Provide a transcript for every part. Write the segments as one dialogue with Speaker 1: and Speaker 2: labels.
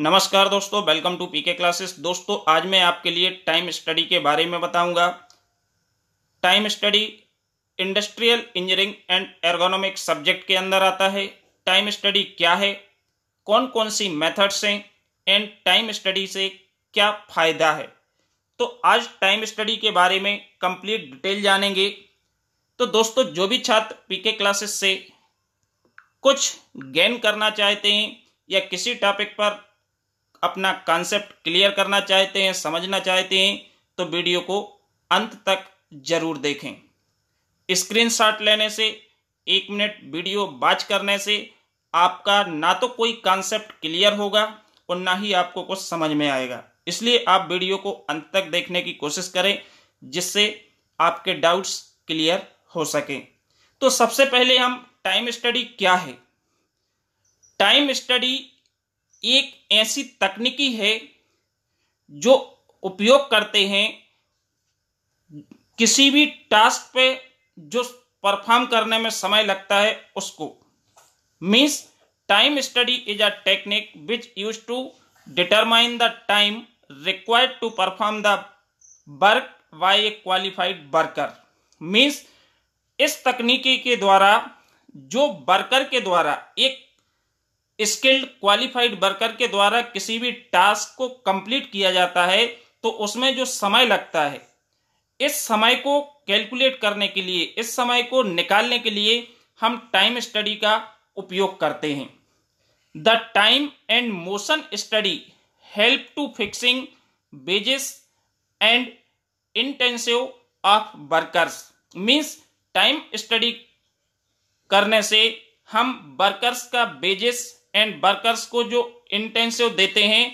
Speaker 1: नमस्कार दोस्तों welcome to PK classes दोस्तों आज मैं आपके लिए टाइम स्टडी के बारे में बताऊंगा time study industrial engineering and ergonomic subject के अंदर आता है टाइम स्टडी क्या है कौन कौन सी मेथड्स हैं एंड टाइम स्टडी से क्या फ़ायदा है तो आज टाइम स्टडी के बारे में कंप्लीट डिटेल जानेंगे तो दोस्तों जो भी छात्र पीके क्लासेस से कुछ गेन करना चाहते हैं या किसी टॉपिक पर अपना कॉन्सेप्ट क्लियर करना चाहते हैं समझना चाहते हैं तो वीडियो को अंत तक जरूर देखें स्क्रीनशॉट लेने से एक मिनट वीडियो वॉच करने से आपका ना तो कोई कॉन्सेप्ट क्लियर होगा और ना ही आपको कुछ समझ में आएगा इसलिए आप वीडियो को अंत तक देखने की कोशिश करें जिससे आपके डाउट्स क्लियर हो सकें तो सबसे पहले हम टाइम स्टडी क्या है टाइम स्टडी एक ऐसी तकनीकी है जो उपयोग करते हैं किसी भी टास्क पे जो परफॉर्म करने में समय लगता है उसको means time study is a technique which use to determine the time required to perform the work by a qualified worker means इस तकनीकी के द्वारा जो वर्कर के द्वारा एक स्किल्ड क्वालिफाइड वर्कर के द्वारा किसी भी टास्क को कंप्लीट किया जाता है तो उसमें जो समय लगता है इस समय को कैलकुलेट करने के लिए इस समय को निकालने के लिए हम टाइम स्टडी का उपयोग करते हैं the time and motion study help to fixing basis and intensive of workers means time study करने से हम वर्कर्स का बेजिस एंड वर्कर्स को जो इंटेंसिव देते हैं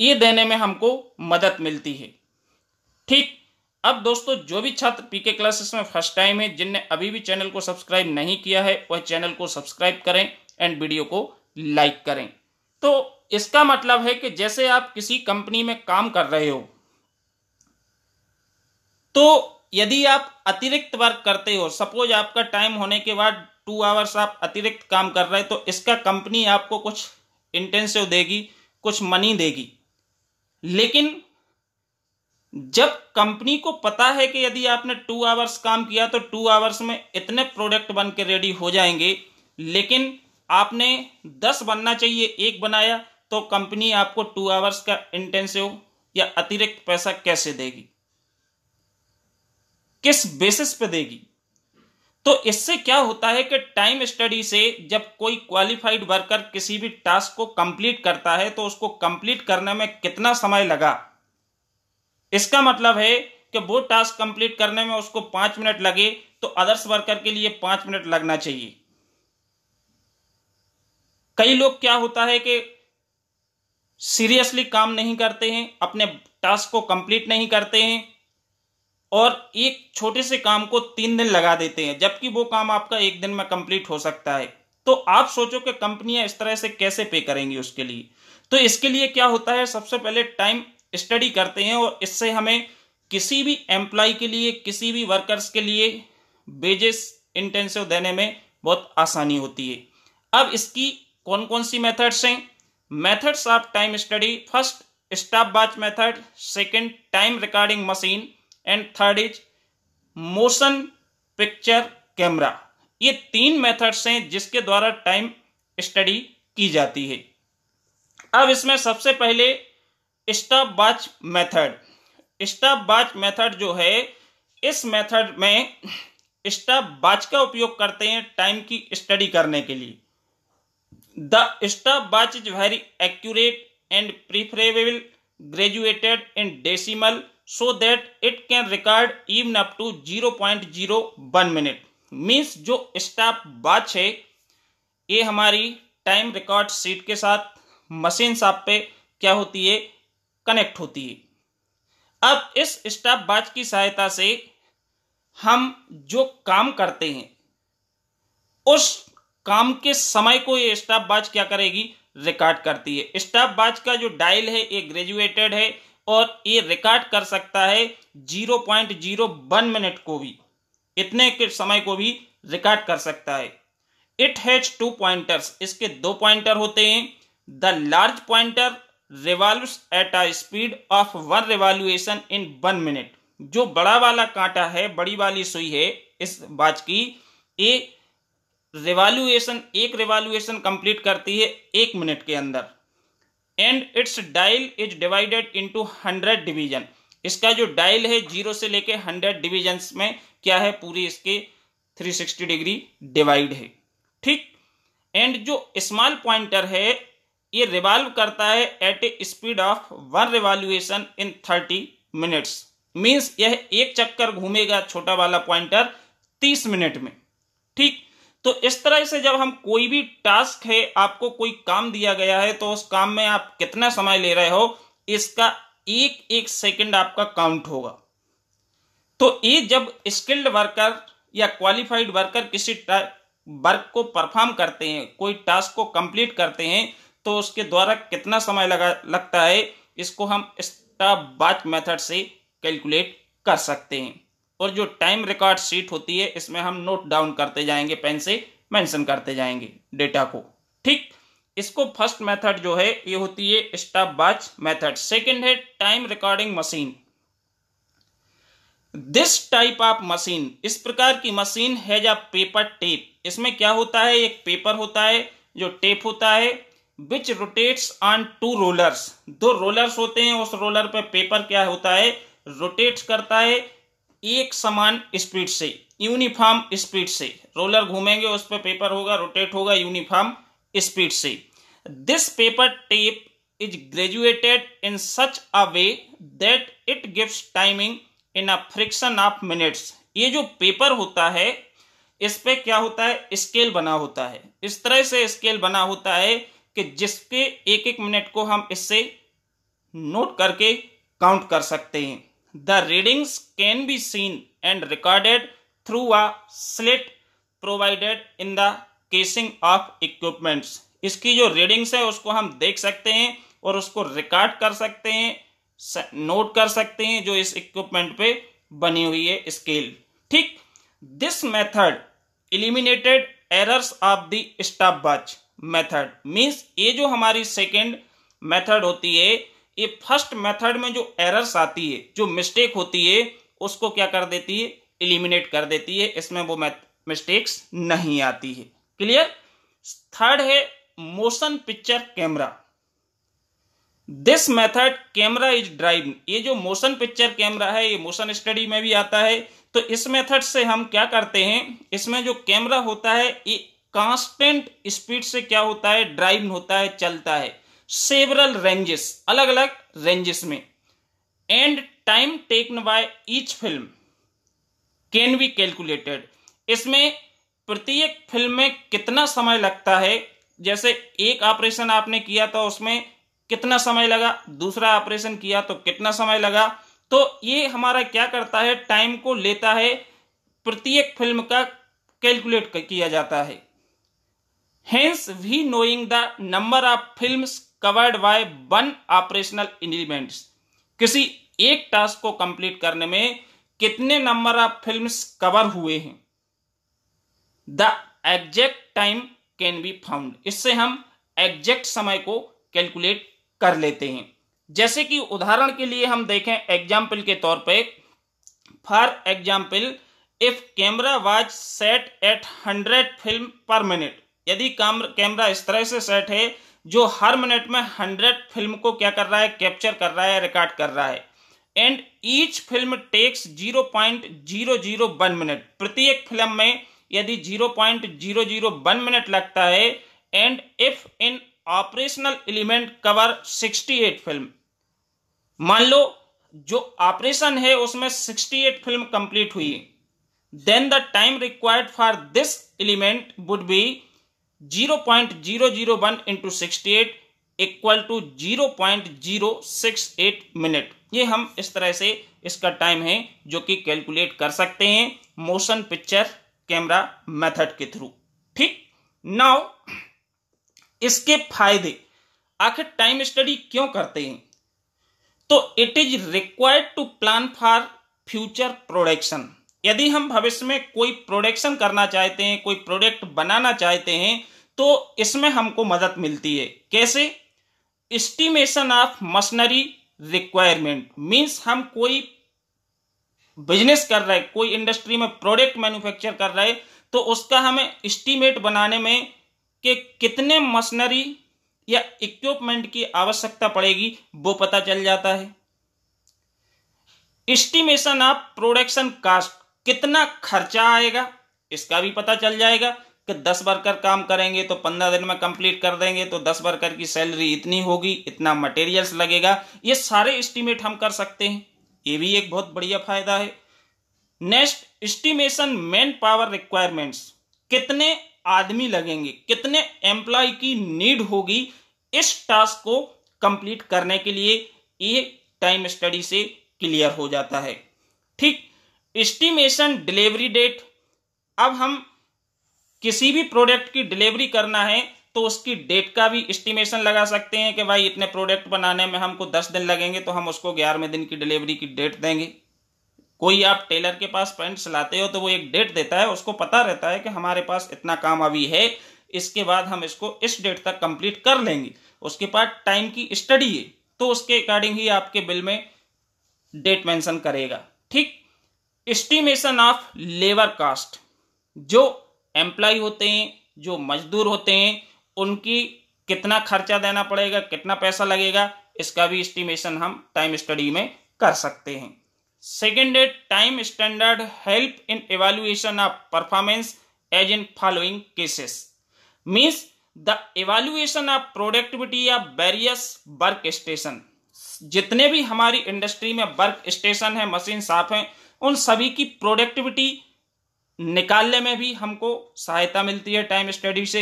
Speaker 1: ये देने में हमको मदद मिलती है ठीक अब दोस्तों जो भी छात्र पीके क्लासेस में फर्स्ट टाइम है जिनने अभी भी चैनल को सब्सक्राइब नहीं किया है वह चैनल को सब्सक्राइब करें एंड वीडियो को लाइक करें तो इसका मतलब है कि जैसे आप किसी कंपनी में काम कर रहे हो तो यदि आप अतिरिक्त वर्क करते हो सपोज आपका टाइम होने के बाद टू आवर्स आप अतिरिक्त काम कर रहे हैं तो इसका कंपनी आपको कुछ इंटेंसिव देगी कुछ मनी देगी लेकिन जब कंपनी को पता है कि यदि आपने टू आवर्स काम किया तो टू आवर्स में इतने प्रोडक्ट बन के रेडी हो जाएंगे लेकिन आपने दस बनना चाहिए एक बनाया तो कंपनी आपको टू आवर्स का इंटेंसिव या अतिरिक्त पैसा कैसे देगी किस बेसिस पे देगी तो इससे क्या होता है कि टाइम स्टडी से जब कोई क्वालिफाइड वर्कर किसी भी टास्क को कंप्लीट करता है तो उसको कंप्लीट करने में कितना समय लगा इसका मतलब है कि वो टास्क कंप्लीट करने में उसको पांच मिनट लगे तो अदर्स वर्कर के लिए पांच मिनट लगना चाहिए कई लोग क्या होता है कि सीरियसली काम नहीं करते हैं अपने टास्क को कंप्लीट नहीं करते हैं और एक छोटे से काम को तीन दिन लगा देते हैं जबकि वो काम आपका एक दिन में कंप्लीट हो सकता है तो आप सोचो कि कंपनियां इस तरह से कैसे पे करेंगी उसके लिए तो इसके लिए क्या होता है सबसे पहले टाइम स्टडी करते हैं और इससे हमें किसी भी एम्प्लॉय के लिए किसी भी वर्कर्स के लिए बेजेस इंटेंसिव देने में बहुत आसानी होती है अब इसकी कौन कौन सी मेथड्स हैं methods of time study first stop watch method second time recording machine and third is motion picture camera ये तीन मेथड्स हैं जिसके द्वारा टाइम स्टडी की जाती है अब इसमें सबसे पहले stop watch method stop watch method जो है इस मेथड में स्टॉप वॉच का उपयोग करते हैं टाइम की स्टडी करने के लिए the stop watch is very accurate and preferable graduated in decimal so that it can record even up zero 0.01 minute means जो स्टाफ बाच है ये हमारी टाइम रिकॉर्ड सीट के साथ मशीन साप पे क्या होती है कनेक्ट होती है अब इस स्टाप बाच की सहायता से हम जो काम करते हैं उस काम के समय को ये स्टाफ बाच क्या करेगी रिकॉर्ड करती है स्टाफ बाच का जो डायल है ये ग्रेजुएटेड है और ये रिकॉर्ड कर सकता है zero point zero one minute को भी इतने के समय को भी रिकॉर्ड कर सकता है इट हैज टू पॉइंटर्स इसके दो पॉइंटर होते हैं the large pointer revolve at a speed of one revolution in one minute जो बड़ा वाला कांटा है बड़ी वाली सुई है इस बाज की ये रिवाल्युएशन एक रिवाल्युएशन कंप्लीट करती है एक मिनट के अंदर and it's dial is divided into hundred division इसका जो डायल है जीरो से लेके हंड्रेड डिवीजन में क्या है पूरी इसके 360 डिग्री डिवाइड है ठीक एंड जो स्मॉल पॉइंटर है ये रिवॉल्व करता है at a speed of one revolution in 30 minutes means यह एक चक्कर घूमेगा छोटा वाला पॉइंटर 30 मिनट में ठीक तो इस तरह से जब हम कोई भी टास्क है आपको कोई काम दिया गया है तो उस काम में आप कितना समय ले रहे हो इसका एक एक सेकंड आपका काउंट होगा तो ये जब स्किल्ड वर्कर या क्वालिफाइड वर्कर किसी वर्क को परफॉर्म करते हैं कोई टास्क को कंप्लीट करते हैं तो उसके द्वारा कितना समय लगा लगता है इसको हम स्टाप बाच मेथड से कैलकुलेट कर सकते हैं और जो टाइम रिकॉर्ड शीट होती है इसमें हम नोट डाउन करते जाएंगे पेन से मेंशन करते जाएंगे डेटा को ठीक इसको फर्स्ट मेथड जो है ये होती है स्टॉप वॉच मेथड सेकंड है time recording machine this type of machine इस प्रकार की मशीन है या पेपर टेप इसमें क्या होता है एक पेपर होता है जो टेप होता है which rotates on two rollers दो रोलर्स होते हैं उस रोलर पे पेपर क्या होता है रोटेट करता है एक समान स्पीड से यूनिफॉर्म स्पीड से रोलर घूमेंगे उस पर पेपर होगा रोटेट होगा यूनिफॉर्म स्पीड से this paper tape is graduated in such a way that it gives timing in a fraction of minutes ये जो पेपर होता है इस पे क्या होता है स्केल बना होता है इस तरह से स्केल बना होता है कि जिसके एक एक मिनट को हम इससे नोट करके काउंट कर सकते हैं The readings can be seen and recorded through a slit provided in the casing of equipments. इसकी जो रीडिंग्स है उसको हम देख सकते हैं और उसको रिकॉर्ड कर सकते हैं नोट कर सकते हैं जो इस इक्विपमेंट पे बनी हुई है स्केल ठीक this method eliminated errors of the stop watch method means ये जो हमारी सेकेंड मेथड होती है ये फर्स्ट मेथड में जो एरर्स आती है जो मिस्टेक होती है उसको क्या कर देती है इलिमिनेट कर देती है इसमें वो मिस्टेक्स नहीं आती है क्लियर थर्ड है motion picture camera this method camera is drive ये जो मोशन पिक्चर कैमरा है ये मोशन स्टडी में भी आता है तो इस मेथड से हम क्या करते हैं इसमें जो कैमरा होता है ये कांस्टेंट स्पीड से क्या होता है ड्राइव होता है चलता है सेवरल रेंजेस अलग अलग रेंजेस में and time taken by each film can be calculated इसमें प्रत्येक फिल्म में कितना समय लगता है जैसे एक ऑपरेशन आपने किया तो उसमें कितना समय लगा दूसरा ऑपरेशन किया तो कितना समय लगा तो ये हमारा क्या करता है टाइम को लेता है प्रत्येक फिल्म का कैलकुलेट किया जाता है hence we knowing the number of films covered by one operational elements किसी एक टास्क को कंप्लीट करने में कितने नंबर ऑफ फिल्म कवर हुए हैं the exact time can be found इससे हम एग्जैक्ट समय को कैलकुलेट कर लेते हैं जैसे कि उदाहरण के लिए हम देखें एग्जाम्पल के तौर पे for example if camera was set at hundred film per minute यदि कैमरा इस तरह से सेट है जो हर मिनट में हंड्रेड फिल्म को क्या कर रहा है कैप्चर कर रहा है रिकॉर्ड कर रहा है and each film takes zero point zero zero one minute प्रत्येक फिल्म में यदि zero point zero zero one minute लगता है and if in operational element cover sixty eight film मान लो जो ऑपरेशन है उसमें सिक्सटी एट फिल्म कंप्लीट हुई then the time required for this element would be zero point zero zero one into sixty eight equal to zero point zero six eight minute ये हम इस तरह से इसका टाइम है जो कि कैलकुलेट कर सकते हैं मोशन पिक्चर कैमरा मेथड के थ्रू ठीक नाउ इसके फायदे आखिर टाइम स्टडी क्यों करते हैं तो it is required to plan for future production यदि हम भविष्य में कोई प्रोडक्शन करना चाहते हैं कोई प्रोडक्ट बनाना चाहते हैं तो इसमें हमको मदद मिलती है कैसे estimation of machinery requirement means हम कोई बिजनेस कर रहे कोई इंडस्ट्री में प्रोडक्ट मैन्युफैक्चर कर रहे तो उसका हमें इस्टीमेट बनाने में कि कितने मशीनरी या इक्विपमेंट की आवश्यकता पड़ेगी वो पता चल जाता है इस्टीमेशन ऑफ प्रोडक्शन कास्ट कितना खर्चा आएगा इसका भी पता चल जाएगा कि दस वर्कर काम करेंगे तो पंद्रह दिन में कंप्लीट कर देंगे तो दस वर्कर की सैलरी इतनी होगी इतना मटेरियल्स लगेगा ये सारे एस्टिमेट हम कर सकते हैं ये भी एक बहुत बढ़िया फायदा है next estimation man power requirements कितने आदमी लगेंगे कितने एम्प्लॉय की नीड होगी इस टास्क को कंप्लीट करने के लिए ये टाइम स्टडी से क्लियर हो जाता है ठीक एस्टिमेशन डिलीवरी डेट अब हम किसी भी प्रोडक्ट की डिलीवरी करना है तो उसकी डेट का भी एस्टिमेशन लगा सकते हैं कि भाई इतने प्रोडक्ट बनाने में हमको दस दिन लगेंगे तो हम उसको ग्यारहवें दिन की डिलीवरी की डेट देंगे कोई आप टेलर के पास पेंट सिलाते हो तो वो एक डेट देता है उसको पता रहता है कि हमारे पास इतना काम अभी है इसके बाद हम इसको इस डेट तक कंप्लीट कर लेंगे उसके बाद टाइम की स्टडी है तो उसके अकॉर्डिंग ही आपके बिल में डेट मेंशन करेगा ठीक एस्टीमेशन ऑफ लेबर कास्ट जो एम्प्लॉय होते हैं जो मजदूर होते हैं उनकी कितना खर्चा देना पड़ेगा कितना पैसा लगेगा इसका भी एस्टीमेशन हम टाइम स्टडी में कर सकते हैं second time standard help in evaluation of performance as in following cases means the evaluation of productivity या वेरियस वर्क स्टेशन जितने भी हमारी इंडस्ट्री में वर्क स्टेशन है मशीन साफ है उन सभी की प्रोडक्टिविटी निकालने में भी हमको सहायता मिलती है टाइम स्टडी से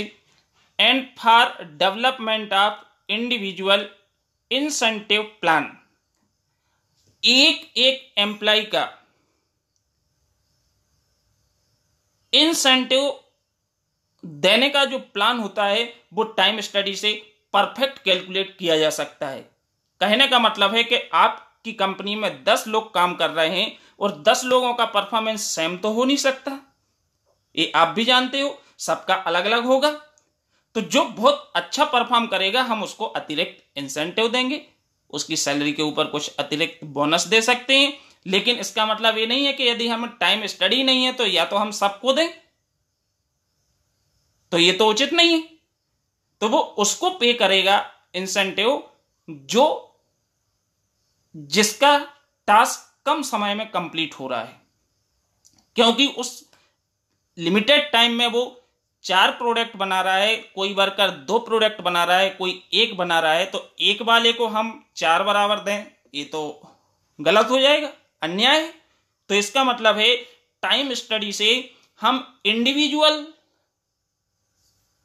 Speaker 1: and for development of individual incentive plan एक एक एम्प्लॉय का इंसेंटिव देने का जो प्लान होता है वो टाइम स्टडी से परफेक्ट कैलकुलेट किया जा सकता है कहने का मतलब है कि आपकी कंपनी में दस लोग काम कर रहे हैं और दस लोगों का परफॉर्मेंस सेम तो हो नहीं सकता ये आप भी जानते हो सबका अलग अलग होगा तो जो बहुत अच्छा परफॉर्म करेगा हम उसको अतिरिक्त इंसेंटिव देंगे उसकी सैलरी के ऊपर कुछ अतिरिक्त बोनस दे सकते हैं लेकिन इसका मतलब ये नहीं है कि यदि हमें टाइम स्टडी नहीं है तो या तो हम सबको दें तो ये तो उचित नहीं है तो वो उसको पे करेगा इंसेंटिव जो जिसका टास्क कम समय में कंप्लीट हो रहा है क्योंकि उस लिमिटेड टाइम में वो चार प्रोडक्ट बना रहा है कोई वर्कर दो प्रोडक्ट बना रहा है कोई एक बना रहा है तो एक वाले को हम चार बराबर दें ये तो गलत हो जाएगा अन्याय है तो इसका मतलब है टाइम स्टडी से हम इंडिविजुअल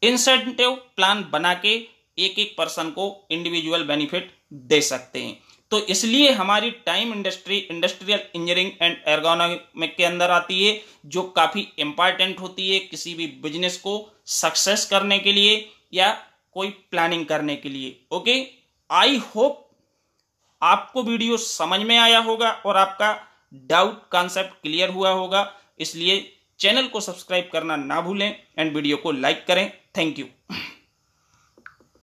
Speaker 1: इंसेंटिव प्लान बना के एक एक पर्सन को इंडिविजुअल बेनिफिट दे सकते हैं तो इसलिए हमारी time industry industrial engineering and ergonomic के अंदर आती है जो काफ़ी इंपॉर्टेंट होती है किसी भी बिजनेस को सक्सेस करने के लिए या कोई प्लानिंग करने के लिए ओके आई होप आपको वीडियो समझ में आया होगा और आपका डाउट कॉन्सेप्ट क्लियर हुआ होगा इसलिए चैनल को सब्सक्राइब करना ना भूलें एंड वीडियो को लाइक करें थैंक यू